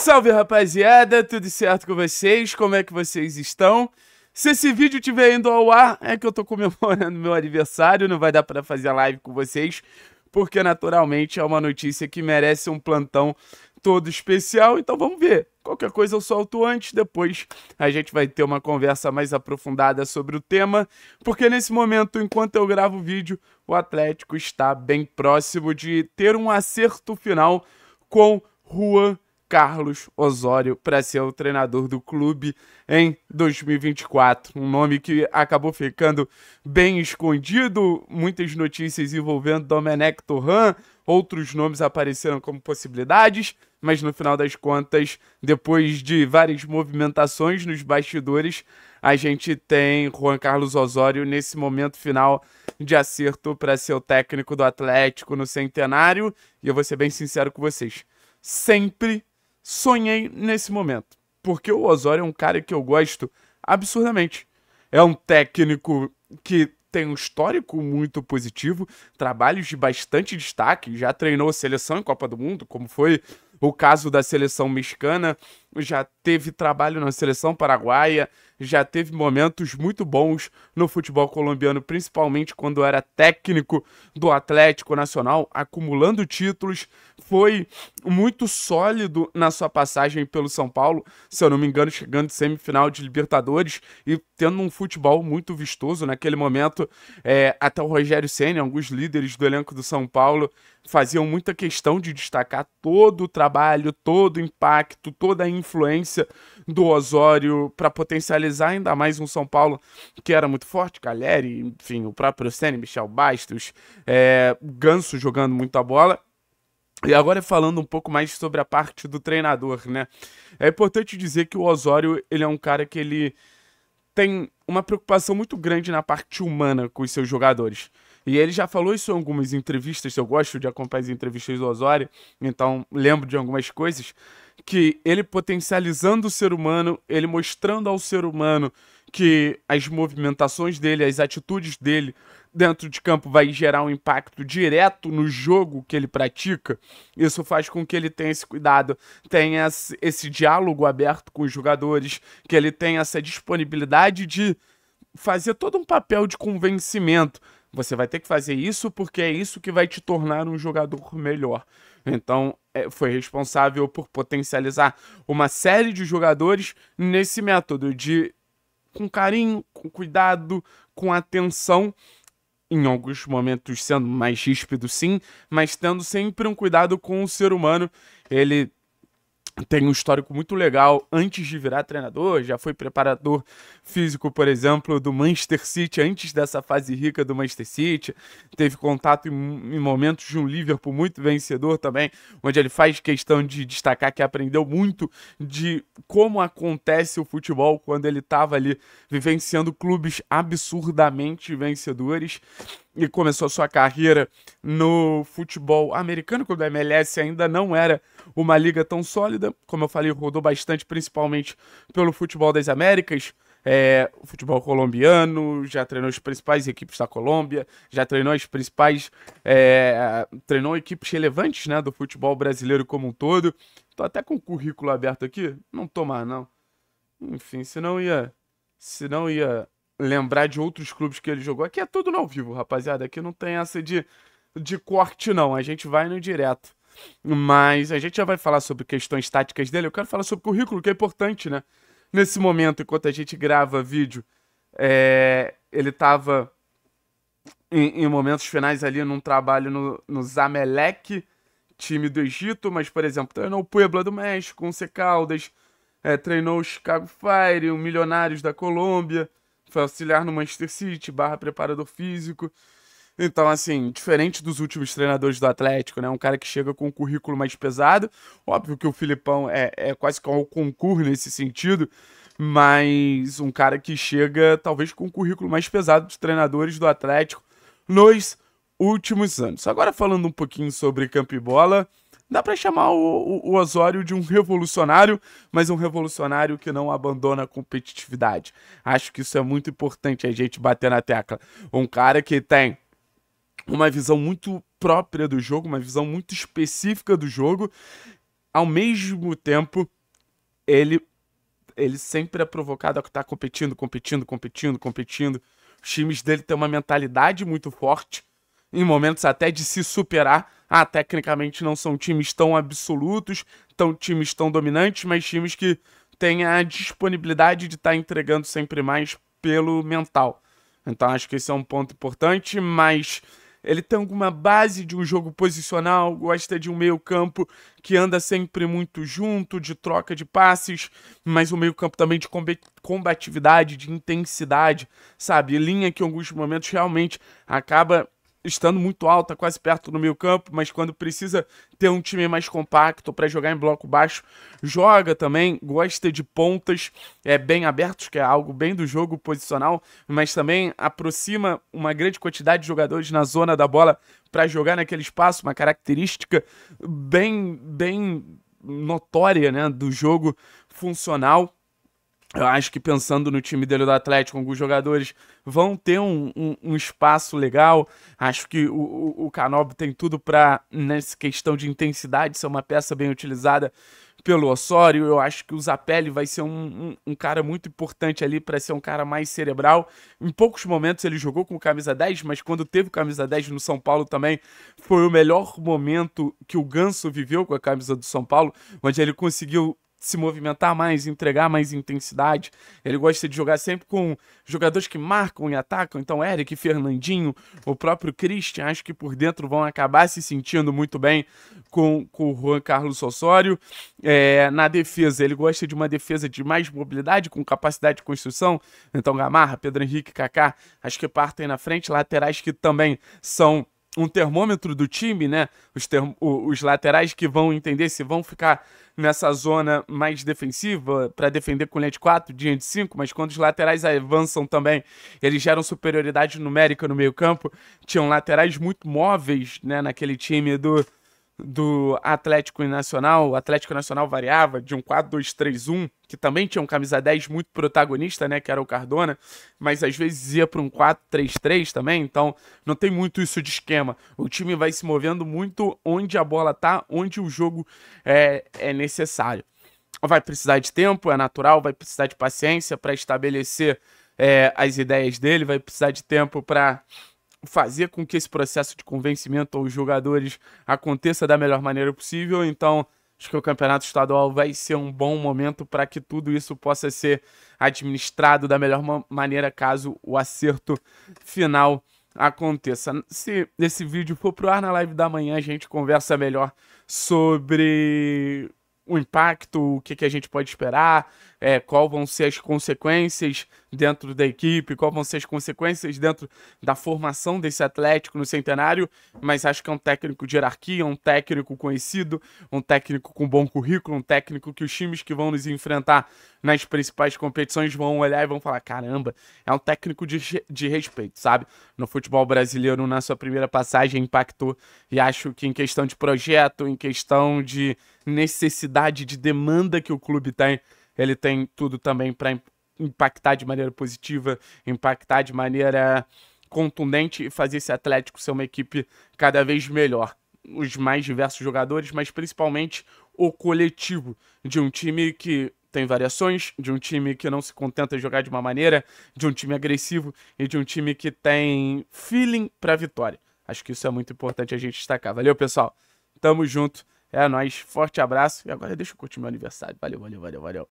Salve rapaziada, tudo certo com vocês? Como é que vocês estão? Se esse vídeo estiver indo ao ar, é que eu tô comemorando meu aniversário, não vai dar para fazer live com vocês, porque naturalmente é uma notícia que merece um plantão todo especial, então vamos ver. Qualquer coisa eu solto antes, depois a gente vai ter uma conversa mais aprofundada sobre o tema, porque nesse momento, enquanto eu gravo o vídeo, o Atlético está bem próximo de ter um acerto final com Juan Carlos Osório para ser o treinador do clube em 2024. Um nome que acabou ficando bem escondido, muitas notícias envolvendo Domenech Torran, outros nomes apareceram como possibilidades, mas no final das contas, depois de várias movimentações nos bastidores, a gente tem Juan Carlos Osório nesse momento final de acerto para ser o técnico do Atlético no centenário. E eu vou ser bem sincero com vocês. Sempre sonhei nesse momento. Porque o Osório é um cara que eu gosto absurdamente. É um técnico que tem um histórico muito positivo, trabalhos de bastante destaque, já treinou seleção em Copa do Mundo, como foi o caso da seleção mexicana, já teve trabalho na seleção paraguaia, já teve momentos muito bons no futebol colombiano, principalmente quando era técnico do Atlético Nacional, acumulando títulos, foi muito sólido na sua passagem pelo São Paulo, se eu não me engano, chegando semifinal de Libertadores e tendo um futebol muito vistoso naquele momento, é, até o Rogério Senna, alguns líderes do elenco do São Paulo faziam muita questão de destacar todo o trabalho, todo o impacto, toda a influência do Osório para potencializar ainda mais um São Paulo que era muito forte, Caleri, enfim, o próprio Sene, Michel Bastos, é, Ganso jogando muita bola. E agora falando um pouco mais sobre a parte do treinador, né? É importante dizer que o Osório, ele é um cara que ele tem uma preocupação muito grande na parte humana com os seus jogadores. E ele já falou isso em algumas entrevistas, eu gosto de acompanhar as entrevistas do Osório, então lembro de algumas coisas, que ele potencializando o ser humano, ele mostrando ao ser humano que as movimentações dele, as atitudes dele dentro de campo vai gerar um impacto direto no jogo que ele pratica. Isso faz com que ele tenha esse cuidado, tenha esse diálogo aberto com os jogadores, que ele tenha essa disponibilidade de fazer todo um papel de convencimento, você vai ter que fazer isso porque é isso que vai te tornar um jogador melhor. Então, é, foi responsável por potencializar uma série de jogadores nesse método de com carinho, com cuidado, com atenção, em alguns momentos sendo mais ríspido, sim, mas tendo sempre um cuidado com o ser humano. Ele tem um histórico muito legal antes de virar treinador, já foi preparador físico, por exemplo, do Manchester City, antes dessa fase rica do Manchester City, teve contato em, em momentos de um Liverpool muito vencedor também, onde ele faz questão de destacar que aprendeu muito de como acontece o futebol quando ele estava ali vivenciando clubes absurdamente vencedores e começou sua carreira no futebol americano, quando a MLS ainda não era uma liga tão sólida. Como eu falei, rodou bastante, principalmente pelo futebol das Américas. É, o futebol colombiano, já treinou as principais equipes da Colômbia, já treinou as principais. É, treinou equipes relevantes né, do futebol brasileiro como um todo. Tô até com o currículo aberto aqui. Não tomar, não. Enfim, senão ia. Senão ia lembrar de outros clubes que ele jogou. Aqui é tudo no ao vivo, rapaziada. Aqui não tem essa de, de corte, não. A gente vai no direto. Mas a gente já vai falar sobre questões táticas dele. Eu quero falar sobre currículo, que é importante, né? Nesse momento, enquanto a gente grava vídeo, é... ele estava em, em, momentos finais ali num trabalho no, no Zamelec, time do Egito, mas, por exemplo, treinou o Puebla do México, o C. Caldas, é, treinou o Chicago Fire, o Milionários da Colômbia, foi auxiliar no Manchester City, barra preparador físico. Então, assim, diferente dos últimos treinadores do Atlético, né? Um cara que chega com um currículo mais pesado. Óbvio que o Filipão é, é quase que um concurso nesse sentido, mas um cara que chega talvez com um currículo mais pesado dos treinadores do Atlético nos últimos anos. Agora falando um pouquinho sobre campo e bola, Dá para chamar o, o, o, Osório de um revolucionário, mas um revolucionário que não abandona a competitividade. Acho que isso é muito importante a gente bater na tecla. Um cara que tem uma visão muito própria do jogo, uma visão muito específica do jogo, ao mesmo tempo ele ele sempre é provocado a estar tá competindo, competindo, competindo, competindo. Os times dele têm uma mentalidade muito forte em momentos até de se superar. Ah, tecnicamente não são times tão absolutos, tão times tão dominantes, mas times que têm a disponibilidade de estar tá entregando sempre mais pelo mental. Então acho que esse é um ponto importante, mas ele tem alguma base de um jogo posicional, gosta de um meio-campo que anda sempre muito junto, de troca de passes, mas um meio-campo também de combatividade, de intensidade, sabe? Linha que em alguns momentos realmente acaba estando muito alta, quase perto do meio campo, mas quando precisa ter um time mais compacto para jogar em bloco baixo, joga também, gosta de pontas é, bem abertos, que é algo bem do jogo posicional, mas também aproxima uma grande quantidade de jogadores na zona da bola para jogar naquele espaço, uma característica bem, bem notória né, do jogo funcional eu acho que pensando no time dele do Atlético, alguns jogadores vão ter um, um, um espaço legal. Acho que o, o, o Canobo tem tudo para, nessa questão de intensidade, ser uma peça bem utilizada pelo Osório. Eu acho que o Zapelli vai ser um, um, um cara muito importante ali para ser um cara mais cerebral. Em poucos momentos ele jogou com camisa 10, mas quando teve camisa 10 no São Paulo também, foi o melhor momento que o Ganso viveu com a camisa do São Paulo, onde ele conseguiu se movimentar mais, entregar mais intensidade. Ele gosta de jogar sempre com jogadores que marcam e atacam. Então, Eric, Fernandinho, o próprio Christian, acho que por dentro vão acabar se sentindo muito bem com, com o Juan Carlos Osório. É, na defesa, ele gosta de uma defesa de mais mobilidade, com capacidade de construção. Então, Gamarra, Pedro Henrique, Kaká, acho que partem na frente. Laterais que também são um termômetro do time, né? Os, term... os laterais que vão entender se vão ficar nessa zona mais defensiva para defender com linha de 4, linha de 5, mas quando os laterais avançam também, eles geram superioridade numérica no meio-campo. Tinham laterais muito móveis, né, naquele time do do Atlético Nacional, o Atlético Nacional variava de um 4-2-3-1, que também tinha um camisa 10 muito protagonista, né, que era o Cardona, mas às vezes ia para um 4-3-3 também, então não tem muito isso de esquema. O time vai se movendo muito onde a bola tá, onde o jogo é, é necessário. Vai precisar de tempo, é natural, vai precisar de paciência para estabelecer é, as ideias dele, vai precisar de tempo para fazer com que esse processo de convencimento aos jogadores aconteça da melhor maneira possível. Então, acho que o campeonato estadual vai ser um bom momento para que tudo isso possa ser administrado da melhor maneira caso o acerto final aconteça. Se esse vídeo for pro ar na live da manhã, a gente conversa melhor sobre o impacto, o que, que a gente pode esperar, é, qual vão ser as consequências dentro da equipe, qual vão ser as consequências dentro da formação desse Atlético no centenário, mas acho que é um técnico de hierarquia, um técnico conhecido, um técnico com bom currículo, um técnico que os times que vão nos enfrentar nas principais competições vão olhar e vão falar: caramba, é um técnico de, de respeito, sabe? No futebol brasileiro, na sua primeira passagem, impactou e acho que em questão de projeto, em questão de necessidade, de demanda que o clube tem ele tem tudo também para impactar de maneira positiva, impactar de maneira contundente e fazer esse Atlético ser uma equipe cada vez melhor. Os mais diversos jogadores, mas principalmente o coletivo de um time que tem variações, de um time que não se contenta em jogar de uma maneira, de um time agressivo e de um time que tem feeling para vitória. Acho que isso é muito importante a gente destacar. Valeu, pessoal. Tamo junto. É nóis. Forte abraço. E agora deixa eu curtir meu aniversário. Valeu, valeu, valeu, valeu.